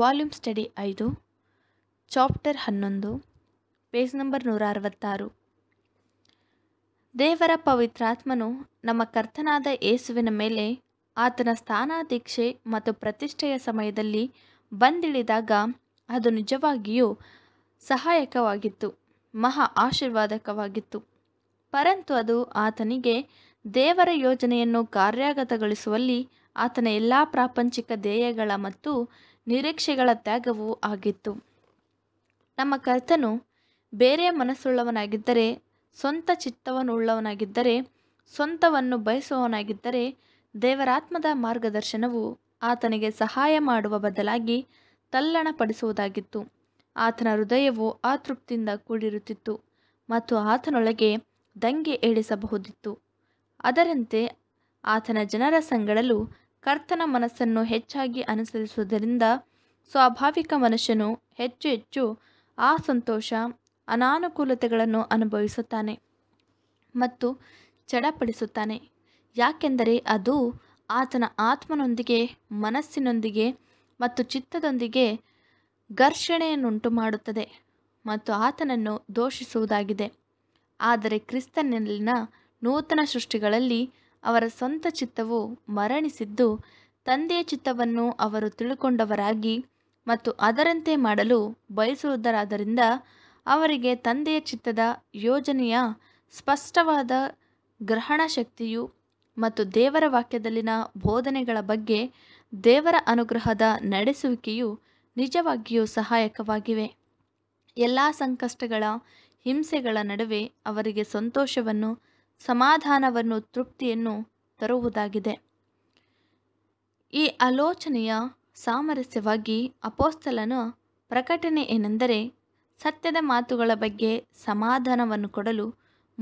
volume study ಐದು chapter ಹನ್ನೊಂದು page number ನೂರ ಅರವತ್ತಾರು ದೇವರ ಪವಿತ್ರಾತ್ಮನು ನಮ್ಮ ಕರ್ತನಾದ ಏಸುವಿನ ಮೇಲೆ ಆತನ ದೀಕ್ಷೆ ಮತ್ತು ಪ್ರತಿಷ್ಠೆಯ ಸಮಯದಲ್ಲಿ ಬಂದಿಳಿದಾಗ ಅದು ನಿಜವಾಗಿಯೂ ಸಹಾಯಕವಾಗಿತ್ತು ಮಹಾ ಆಶೀರ್ವಾದಕವಾಗಿತ್ತು ಪರಂತು ಅದು ಆತನಿಗೆ ದೇವರ ಯೋಜನೆಯನ್ನು ಕಾರ್ಯಾಗತಗೊಳಿಸುವಲ್ಲಿ ಆತನ ಎಲ್ಲ ಪ್ರಾಪಂಚಿಕ ಧ್ಯೇಯಗಳ ಮತ್ತು ನಿರೀಕ್ಷೆಗಳ ತ್ಯಾಗವೂ ಆಗಿತ್ತು ನಮ್ಮ ಕರ್ತನು ಬೇರೆ ಮನಸ್ಸುಳ್ಳವನಾಗಿದ್ದರೆ ಸ್ವಂತ ಚಿತ್ತವನ್ನುಳ್ಳವನಾಗಿದ್ದರೆ ಸ್ವಂತವನ್ನು ಬಯಸುವವನಾಗಿದ್ದರೆ ದೇವರಾತ್ಮದ ಮಾರ್ಗದರ್ಶನವು ಆತನಿಗೆ ಸಹಾಯ ಮಾಡುವ ಬದಲಾಗಿ ತಲ್ಲಣಪಡಿಸುವುದಾಗಿತ್ತು ಆತನ ಹೃದಯವು ಆತೃಪ್ತಿಯಿಂದ ಕೂಡಿರುತ್ತಿತ್ತು ಮತ್ತು ಆತನೊಳಗೆ ದಂಗೆ ಏಳಿಸಬಹುದಿತ್ತು ಅದರಂತೆ ಆತನ ಜನರ ಸಂಗಡಲು ಕರ್ತನ ಮನಸ್ಸನ್ನು ಹೆಚ್ಚಾಗಿ ಅನುಸರಿಸುವುದರಿಂದ ಸ್ವಾಭಾವಿಕ ಮನುಷ್ಯನು ಹೆಚ್ಚು ಹೆಚ್ಚು ಆ ಸಂತೋಷ ಅನಾನುಕೂಲತೆಗಳನ್ನು ಅನುಭವಿಸುತ್ತಾನೆ ಮತ್ತು ಚಡಪಡಿಸುತ್ತಾನೆ ಯಾಕೆಂದರೆ ಅದು ಆತನ ಆತ್ಮನೊಂದಿಗೆ ಮನಸ್ಸಿನೊಂದಿಗೆ ಮತ್ತು ಚಿತ್ತದೊಂದಿಗೆ ಘರ್ಷಣೆಯನ್ನುಂಟು ಮಾಡುತ್ತದೆ ಮತ್ತು ಆತನನ್ನು ದೋಷಿಸುವುದಾಗಿದೆ ಆದರೆ ಕ್ರಿಸ್ತನಲ್ಲಿನ ನೂತನ ಸೃಷ್ಟಿಗಳಲ್ಲಿ ಅವರ ಸ್ವಂತ ಚಿತ್ತವು ಮರಣಿಸಿದ್ದು ತಂದೆಯ ಚಿತ್ತವನ್ನು ಅವರು ತಿಳುಕೊಂಡವರಾಗಿ ಮತ್ತು ಅದರಂತೆ ಮಾಡಲು ಬಯಸುವುದರಾದ್ದರಿಂದ ಅವರಿಗೆ ತಂದೆಯ ಚಿತ್ತದ ಯೋಜನೆಯ ಸ್ಪಷ್ಟವಾದ ಗ್ರಹಣ ಶಕ್ತಿಯು ಮತ್ತು ದೇವರ ವಾಕ್ಯದಲ್ಲಿನ ಬೋಧನೆಗಳ ಬಗ್ಗೆ ದೇವರ ಅನುಗ್ರಹದ ನಡೆಸುವಿಕೆಯು ನಿಜವಾಗಿಯೂ ಸಹಾಯಕವಾಗಿವೆ ಎಲ್ಲ ಸಂಕಷ್ಟಗಳ ಹಿಂಸೆಗಳ ನಡುವೆ ಅವರಿಗೆ ಸಂತೋಷವನ್ನು ಸಮಾಧಾನವನ್ನು ತೃಪ್ತಿಯನ್ನು ತರುವುದಾಗಿದೆ ಈ ಆಲೋಚನೆಯ ಸಾಮರಸ್ಯವಾಗಿ ಅಪೋಸ್ತಲನ ಪ್ರಕಟಣೆ ಏನೆಂದರೆ ಸತ್ಯದ ಮಾತುಗಳ ಬಗ್ಗೆ ಸಮಾಧಾನವನ್ನು ಕೊಡಲು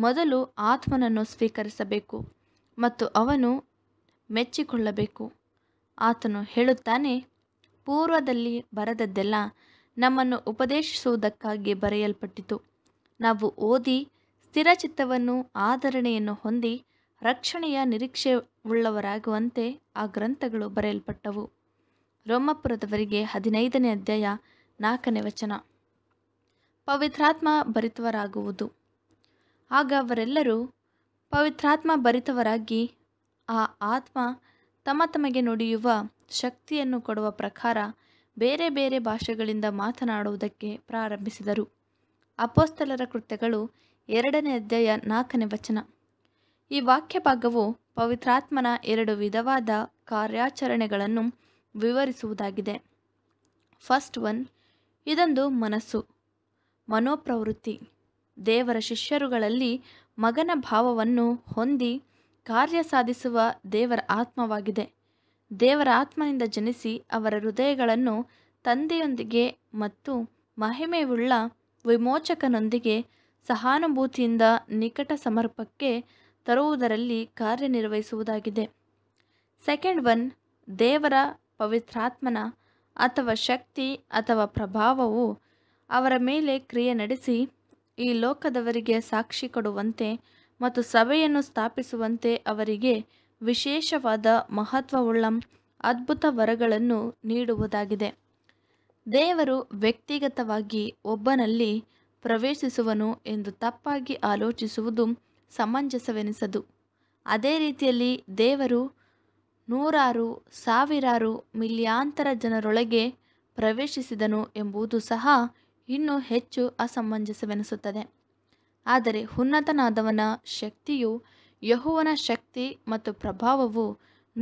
ಮೊದಲು ಆತ್ಮನನ್ನು ಸ್ವೀಕರಿಸಬೇಕು ಮತ್ತು ಅವನು ಮೆಚ್ಚಿಕೊಳ್ಳಬೇಕು ಆತನು ಹೇಳುತ್ತಾನೆ ಪೂರ್ವದಲ್ಲಿ ಬರದದ್ದೆಲ್ಲ ನಮ್ಮನ್ನು ಉಪದೇಶಿಸುವುದಕ್ಕಾಗಿ ಬರೆಯಲ್ಪಟ್ಟಿತು ನಾವು ಓದಿ ಸ್ಥಿರಚಿತ್ತವನ್ನು ಆಧರಣೆಯನ್ನು ಹೊಂದಿ ರಕ್ಷಣೆಯ ಉಳ್ಳವರಾಗುವಂತೆ ಆ ಗ್ರಂಥಗಳು ಬರೆಯಲ್ಪಟ್ಟವು ರೋಮಪುರದವರಿಗೆ ಹದಿನೈದನೇ ಅಧ್ಯಾಯ ನಾಲ್ಕನೇ ವಚನ ಪವಿತ್ರಾತ್ಮ ಭರಿತವರಾಗುವುದು ಆಗ ಅವರೆಲ್ಲರೂ ಪವಿತ್ರಾತ್ಮ ಭರಿತವರಾಗಿ ಆ ಆತ್ಮ ತಮ್ಮ ತಮಗೆ ನುಡಿಯುವ ಶಕ್ತಿಯನ್ನು ಕೊಡುವ ಪ್ರಕಾರ ಬೇರೆ ಬೇರೆ ಭಾಷೆಗಳಿಂದ ಮಾತನಾಡುವುದಕ್ಕೆ ಪ್ರಾರಂಭಿಸಿದರು ಅಪೋಸ್ತಲರ ಕೃತ್ಯಗಳು ಎರಡನೇ ಅಧ್ಯಾಯ ನಾಲ್ಕನೇ ವಚನ ಈ ವಾಕ್ಯ ಭಾಗವು ಪವಿತ್ರಾತ್ಮನ ಎರಡು ವಿಧವಾದ ಕಾರ್ಯಾಚರಣೆಗಳನ್ನು ವಿವರಿಸುವುದಾಗಿದೆ ಫಸ್ಟ್ ಒನ್ ಇದೊಂದು ಮನಸ್ಸು ಮನೋಪ್ರವೃತ್ತಿ ದೇವರ ಶಿಷ್ಯರುಗಳಲ್ಲಿ ಮಗನ ಭಾವವನ್ನು ಹೊಂದಿ ಕಾರ್ಯ ಸಾಧಿಸುವ ದೇವರ ಆತ್ಮವಾಗಿದೆ ದೇವರ ಆತ್ಮನಿಂದ ಜನಿಸಿ ಅವರ ಹೃದಯಗಳನ್ನು ತಂದೆಯೊಂದಿಗೆ ಮತ್ತು ಮಹಿಮೆಯುಳ್ಳ ವಿಮೋಚಕನೊಂದಿಗೆ ಸಹಾನುಭೂತಿಯಿಂದ ನಿಕಟ ಸಮರ್ಪಕ್ಕೆ ತರುವುದರಲ್ಲಿ ಕಾರ್ಯನಿರ್ವಹಿಸುವುದಾಗಿದೆ ಸೆಕೆಂಡ್ ಒನ್ ದೇವರ ಪವಿತ್ರಾತ್ಮನ ಅಥವಾ ಶಕ್ತಿ ಅಥವಾ ಪ್ರಭಾವವು ಅವರ ಮೇಲೆ ಕ್ರಿಯೆ ನಡೆಸಿ ಈ ಲೋಕದವರಿಗೆ ಸಾಕ್ಷಿ ಕೊಡುವಂತೆ ಮತ್ತು ಸಭೆಯನ್ನು ಸ್ಥಾಪಿಸುವಂತೆ ಅವರಿಗೆ ವಿಶೇಷವಾದ ಮಹತ್ವವುಳ್ಳ ಅದ್ಭುತ ವರಗಳನ್ನು ನೀಡುವುದಾಗಿದೆ ದೇವರು ವ್ಯಕ್ತಿಗತವಾಗಿ ಒಬ್ಬನಲ್ಲಿ ಪ್ರವೇಶಿಸುವನು ಎಂದು ತಪ್ಪಾಗಿ ಆಲೋಚಿಸುವುದು ಸಮಂಜಸವೆನಿಸದು ಅದೇ ರೀತಿಯಲ್ಲಿ ದೇವರು ನೂರಾರು ಸಾವಿರಾರು ಮಿಲಿಯಾಂತರ ಜನರೊಳಗೆ ಪ್ರವೇಶಿಸಿದನು ಎಂಬುದು ಸಹ ಇನ್ನೂ ಹೆಚ್ಚು ಅಸಮಂಜಸವೆನಿಸುತ್ತದೆ ಆದರೆ ಉನ್ನತನಾದವನ ಶಕ್ತಿಯು ಯಹುವನ ಶಕ್ತಿ ಮತ್ತು ಪ್ರಭಾವವು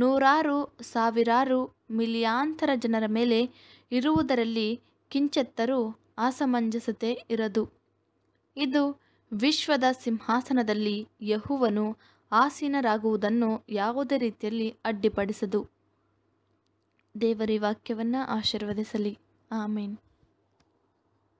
ನೂರಾರು ಸಾವಿರಾರು ಮಿಲಿಯಾಂತರ ಜನರ ಮೇಲೆ ಇರುವುದರಲ್ಲಿ ಕಿಂಚೆತ್ತರೂ ಅಸಮಂಜಸತೆ ಇರದು ಇದು ವಿಶ್ವದ ಸಿಂಹಾಸನದಲ್ಲಿ ಯಹುವನು ಆಸೀನರಾಗುವುದನ್ನು ಯಾವುದೇ ರೀತಿಯಲ್ಲಿ ಅಡ್ಡಿಪಡಿಸದು ದೇವರಿ ವಾಕ್ಯವನ್ನು ಆಶೀರ್ವದಿಸಲಿ ಆಮೇನ್